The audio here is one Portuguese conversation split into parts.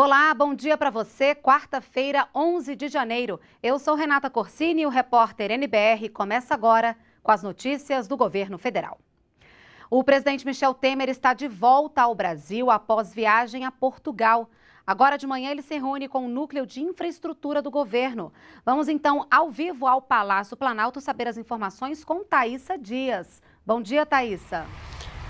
Olá, bom dia para você. Quarta-feira, 11 de janeiro. Eu sou Renata Corsini e o repórter NBR começa agora com as notícias do governo federal. O presidente Michel Temer está de volta ao Brasil após viagem a Portugal. Agora de manhã ele se reúne com o núcleo de infraestrutura do governo. Vamos então ao vivo ao Palácio Planalto saber as informações com Thaisa Dias. Bom dia, Thaisa.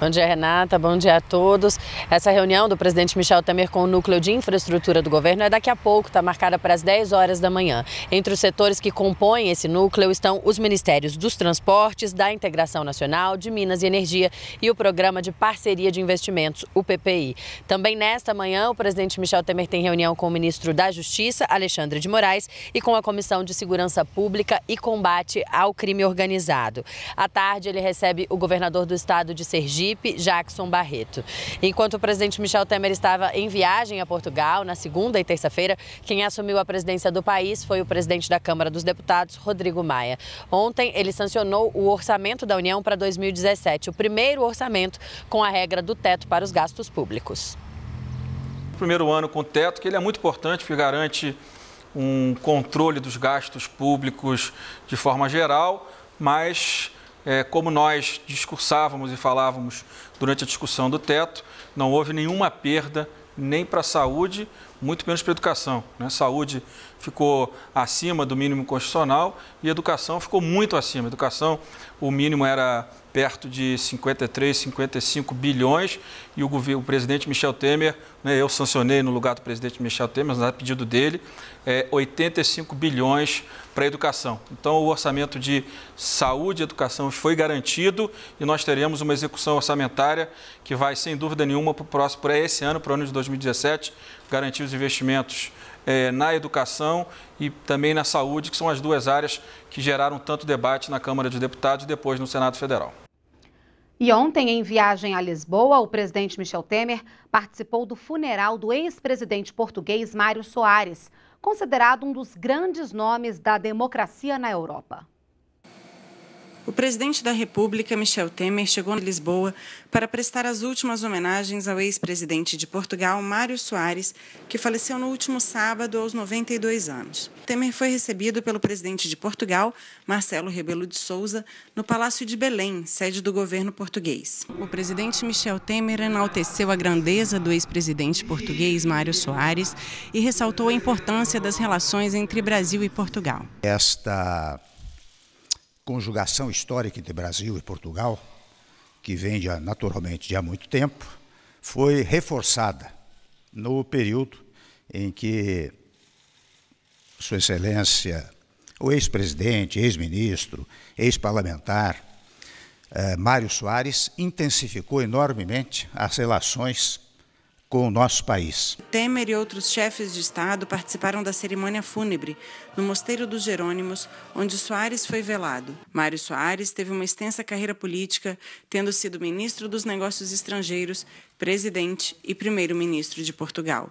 Bom dia, Renata. Bom dia a todos. Essa reunião do presidente Michel Temer com o núcleo de infraestrutura do governo é daqui a pouco, está marcada para as 10 horas da manhã. Entre os setores que compõem esse núcleo estão os ministérios dos Transportes, da Integração Nacional, de Minas e Energia e o Programa de Parceria de Investimentos, o PPI. Também nesta manhã, o presidente Michel Temer tem reunião com o ministro da Justiça, Alexandre de Moraes, e com a Comissão de Segurança Pública e Combate ao Crime Organizado. À tarde, ele recebe o governador do estado de Sergipe. Felipe Jackson Barreto. Enquanto o presidente Michel Temer estava em viagem a Portugal, na segunda e terça-feira, quem assumiu a presidência do país foi o presidente da Câmara dos Deputados, Rodrigo Maia. Ontem, ele sancionou o orçamento da União para 2017, o primeiro orçamento com a regra do teto para os gastos públicos. Primeiro ano com teto, que ele é muito importante, porque garante um controle dos gastos públicos de forma geral, mas é, como nós discursávamos e falávamos durante a discussão do teto, não houve nenhuma perda nem para a saúde, muito menos para a educação. Né? Saúde ficou acima do mínimo constitucional e educação ficou muito acima. Educação, o mínimo era perto de 53, 55 bilhões e o, governo, o presidente Michel Temer, né, eu sancionei no lugar do presidente Michel Temer, mas a é pedido dele, é, 85 bilhões para a educação. Então, o orçamento de saúde e educação foi garantido e nós teremos uma execução orçamentária que vai, sem dúvida nenhuma, para, o próximo, para esse ano, para o ano de 2017, garantir os investimentos é, na educação e também na saúde, que são as duas áreas que geraram tanto debate na Câmara dos Deputados e depois no Senado Federal. E ontem, em viagem a Lisboa, o presidente Michel Temer participou do funeral do ex-presidente português Mário Soares, considerado um dos grandes nomes da democracia na Europa o presidente da República, Michel Temer, chegou a Lisboa para prestar as últimas homenagens ao ex-presidente de Portugal, Mário Soares, que faleceu no último sábado aos 92 anos. Temer foi recebido pelo presidente de Portugal, Marcelo Rebelo de Souza, no Palácio de Belém, sede do governo português. O presidente Michel Temer enalteceu a grandeza do ex-presidente português, Mário Soares, e ressaltou a importância das relações entre Brasil e Portugal. Esta conjugação histórica entre Brasil e Portugal, que vem de, naturalmente de há muito tempo, foi reforçada no período em que Sua Excelência, o ex-presidente, ex-ministro, ex-parlamentar, eh, Mário Soares intensificou enormemente as relações com o nosso país. Temer e outros chefes de Estado participaram da cerimônia fúnebre no Mosteiro dos Jerônimos, onde Soares foi velado. Mário Soares teve uma extensa carreira política, tendo sido ministro dos Negócios Estrangeiros, presidente e primeiro-ministro de Portugal.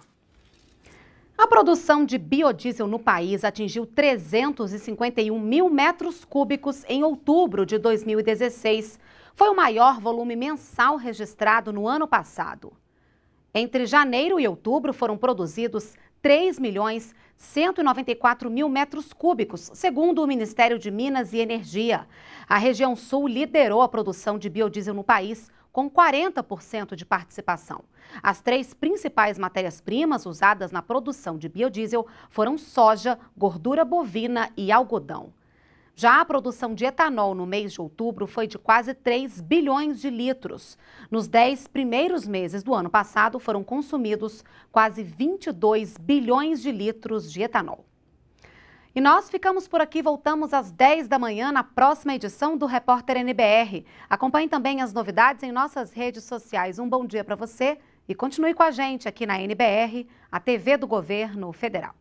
A produção de biodiesel no país atingiu 351 mil metros cúbicos em outubro de 2016. Foi o maior volume mensal registrado no ano passado. Entre janeiro e outubro foram produzidos 3 milhões 194 mil metros cúbicos, segundo o Ministério de Minas e Energia. A região sul liderou a produção de biodiesel no país, com 40% de participação. As três principais matérias-primas usadas na produção de biodiesel foram soja, gordura bovina e algodão. Já a produção de etanol no mês de outubro foi de quase 3 bilhões de litros. Nos 10 primeiros meses do ano passado, foram consumidos quase 22 bilhões de litros de etanol. E nós ficamos por aqui, voltamos às 10 da manhã na próxima edição do Repórter NBR. Acompanhe também as novidades em nossas redes sociais. Um bom dia para você e continue com a gente aqui na NBR, a TV do Governo Federal.